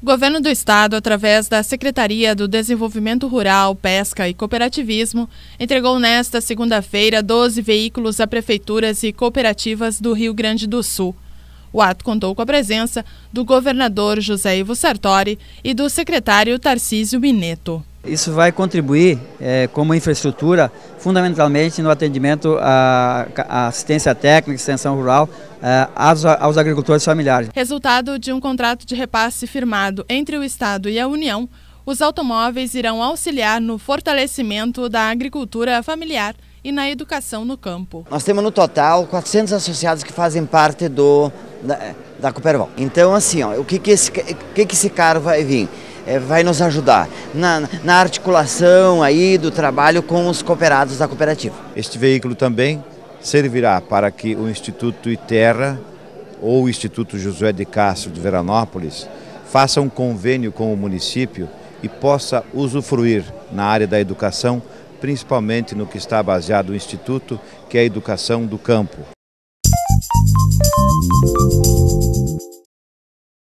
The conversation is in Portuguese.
O governo do Estado, através da Secretaria do Desenvolvimento Rural, Pesca e Cooperativismo, entregou nesta segunda-feira 12 veículos a prefeituras e cooperativas do Rio Grande do Sul. O ato contou com a presença do governador José Ivo Sartori e do secretário Tarcísio Mineto. Isso vai contribuir é, como infraestrutura, fundamentalmente no atendimento à, à assistência técnica, extensão rural, é, aos, aos agricultores familiares. Resultado de um contrato de repasse firmado entre o Estado e a União, os automóveis irão auxiliar no fortalecimento da agricultura familiar e na educação no campo. Nós temos no total 400 associados que fazem parte do, da, da Cooperval. Então, assim, ó, o que, que, esse, que, que esse carro vai vir? é, vai nos ajudar na, na articulação aí do trabalho com os cooperados da cooperativa. Este veículo também servirá para que o Instituto Iterra ou o Instituto Josué de Castro de Veranópolis faça um convênio com o município e possa usufruir na área da educação, principalmente no que está baseado o Instituto, que é a educação do campo. Música